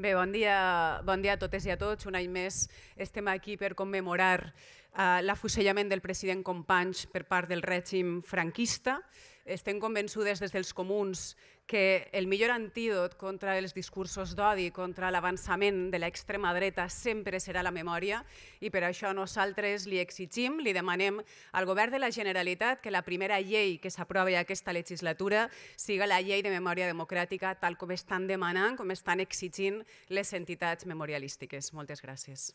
Bé, bon dia, bon dia a totes i a tots. Un any més estem aquí per commemorar eh, l'afusellament del president Companys per part del règim franquista estem convençudes des dels comuns que el millor antídot contra els discursos d'odi, contra l'avançament de l'extrema dreta, sempre serà la memòria i per això nosaltres li exigim, li demanem al Govern de la Generalitat que la primera llei que s'aprovi aquesta legislatura siga la llei de memòria democràtica, tal com estan demanant, com estan exigint les entitats memorialístiques. Moltes gràcies.